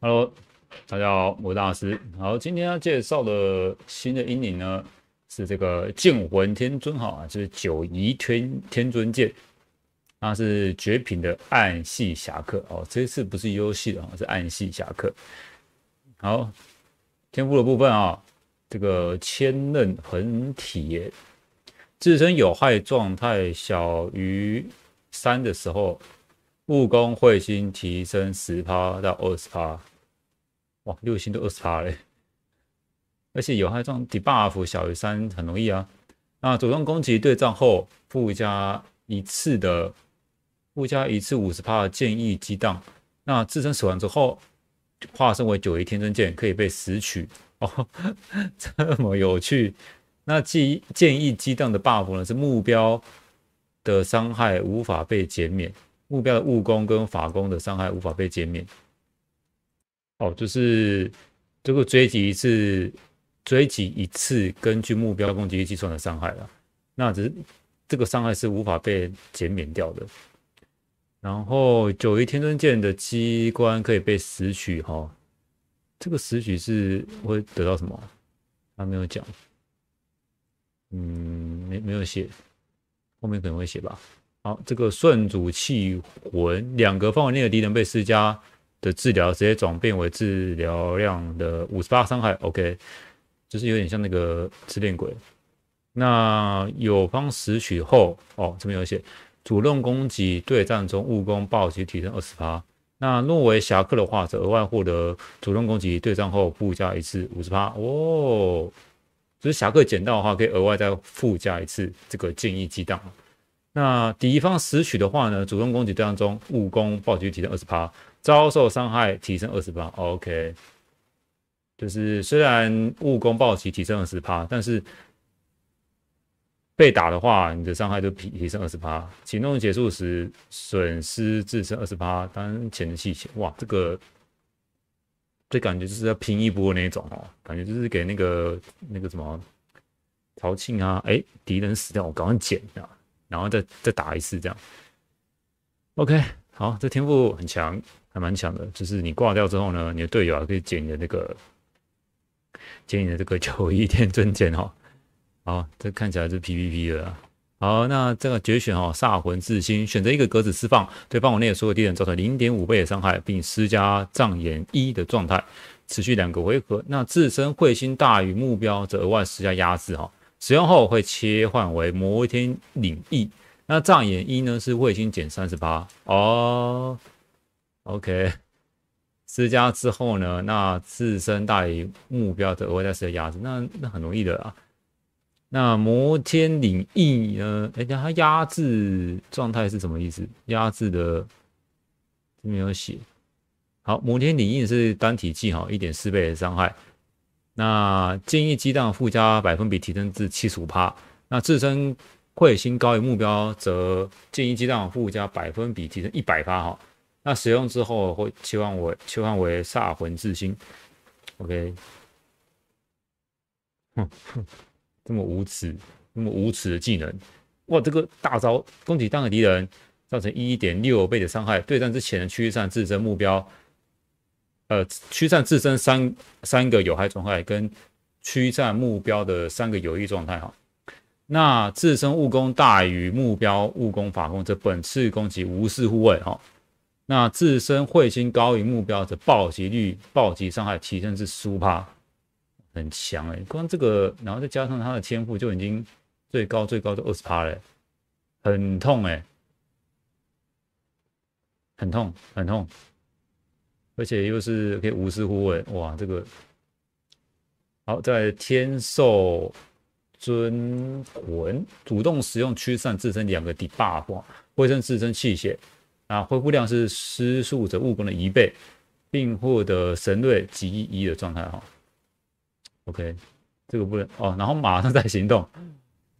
Hello，大家好，我是大师好。今天要介绍的新的英灵呢，是这个剑魂天尊哈，就是九仪天天尊剑，那是绝品的暗系侠客哦。这次不是优系的啊，是暗系侠客。好，天赋的部分啊，这个千刃魂体，自身有害状态小于三的时候。物工彗星提升十趴到二十趴，哇，六星都二十趴嘞！而且有害状 debuff 小于三很容易啊。那主动攻击对战后附加一次的附加一次五十趴建议激荡，那自身死亡之后化身为九一天真剑可以被拾取哦，这么有趣。那建建议激荡的 buff 呢，是目标的伤害无法被减免。目标的物攻跟法攻的伤害无法被减免，哦，就是这个追击一次，追击一次根据目标攻击计算的伤害了，那只是这个伤害是无法被减免掉的。然后九一天尊剑的机关可以被拾取哈，这个拾取是会得到什么？他没有讲，嗯，没没有写，后面可能会写吧。好，这个顺主气魂两个范围内的敌人被施加的治疗直接转变为治疗量的五十八伤害。OK，就是有点像那个自恋鬼。那友方拾取后，哦，这边有写主动攻击对战中误攻暴击提升二十趴。那若为侠客的话，则额外获得主动攻击对战后附加一次五十趴。哦，就是侠客捡到的话，可以额外再附加一次这个建议击荡。那敌方拾取的话呢？主动攻击当中，物攻暴击提升二十%，遭受伤害提升二十%。OK，就是虽然物攻暴击提升二十%，但是被打的话，你的伤害就提提升二十%。行动结束时，损失自身二十%。当前的气血，哇，这个这感觉就是要拼一波那种哦，感觉就是给那个那个什么曹庆啊，哎，敌人死掉，我赶快捡啊。然后再再打一次，这样，OK，好，这天赋很强，还蛮强的。就是你挂掉之后呢，你的队友还可以捡你的那个，捡你的这个九一天尊剑哈。好，这看起来是 PVP 了。好，那这个绝选哈，煞魂自心，选择一个格子释放，对范围内的所有敌人造成零点五倍的伤害，并施加障眼一的状态，持续两个回合。那自身彗星大于目标，则额外施加压制哈。使用后会切换为摩天领翼。那障眼一呢是卫星减三十八哦，OK，施加之后呢，那自身大于目标的额外再施压制，那那很容易的啊。那摩天领翼呢，哎、家它压制状态是什么意思？压制的没有写。好，摩天领翼是单体技哈，一点四倍的伤害。那建议鸡蛋附加百分比提升至七十五%，那自身彗星高于目标，则建议鸡蛋附加百分比提升一百%，哈。那使用之后会切换为切换为煞魂之星。OK，哼哼，这么无耻，这么无耻的技能，哇，这个大招攻击单个敌人造成一点六倍的伤害，对战之前的区域上自身目标。呃，驱散自身三三个有害状态跟驱散目标的三个有益状态哈。那自身务工大于目标务工法攻，这本次攻击无视护卫哈。那自身彗星高于目标的暴击率、暴击伤害提升至十帕，很强诶。光这个，然后再加上他的天赋，就已经最高最高的二十帕了，很痛诶。很痛很痛。而且又是可以无视护稳，哇，这个好！再来天授尊魂主动使用驱散自身两个 e buff，恢复自身气血，啊，恢复量是施术者物功的一倍，并获得神锐及一的状态。哈，OK，这个不能哦，然后马上再行动。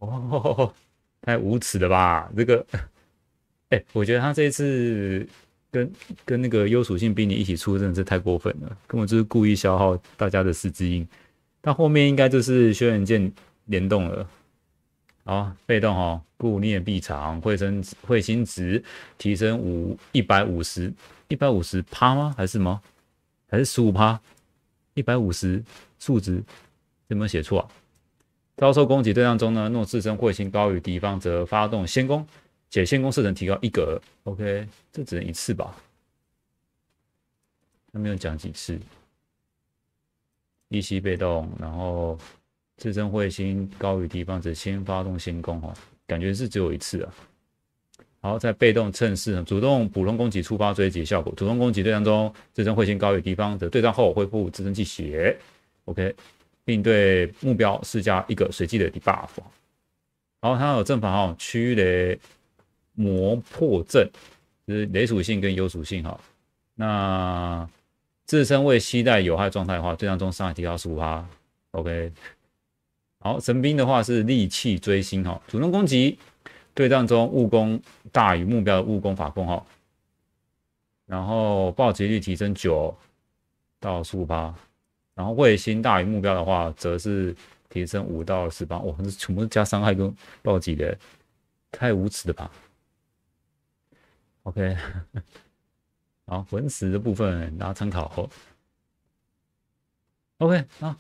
哦，太无耻了吧？这个，哎，我觉得他这一次。跟跟那个优属性兵你一起出真的是太过分了，根本就是故意消耗大家的四资。鹰。但后面应该就是轩辕剑联动了。好，被动哦，故孽必长，会星会星值提升五一百五十一百五十趴吗？还是什么？还是十五趴？一百五十数值有没有写错啊？遭受攻击对象中呢，若自身彗星高于敌方，则发动先攻。解限攻射程提高一格，OK，这只能一次吧？那没有讲几次？利息被动，然后自身会心高于敌方，则先发动先攻哦，感觉是只有一次啊。好，在被动趁势主动普通攻击触发追击效果，主动攻击对战中自身会心高于敌方的对战后恢复自身气血，OK，并对目标施加一个随机的 D e buff。然后它有正反号区域的。磨破阵，就是雷属性跟油属性哈。那自身为携带有害状态的话，对战中伤害提高十五趴。OK，好，神兵的话是利器追星哈，主动攻击对战中误攻大于目标的误攻法控哈。然后暴击率提升九到十五趴。然后卫星大于目标的话，则是提升五到十八。哇，这全部是加伤害跟暴击的，太无耻了吧！OK，好，魂石的部分大家参考。OK，那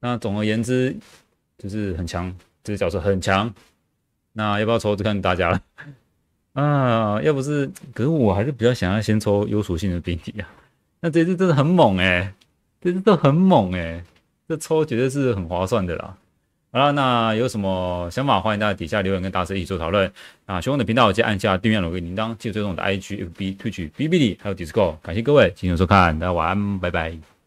那总而言之就是很强，这个角色很强。那要不要抽就看大家了。啊，要不是，可是我还是比较想要先抽有属性的兵体啊。那这次真的很猛哎，这次都很猛哎，这抽绝对是很划算的啦。好了，那有什么想法，欢迎大家底下留言跟大师一起做讨论啊！喜欢我的频道，记得按下订阅、玫个铃铛，记得追踪我的 IG、FB、Twitch、b b d 还有 Discord。感谢各位今天收看，大家晚安，拜拜。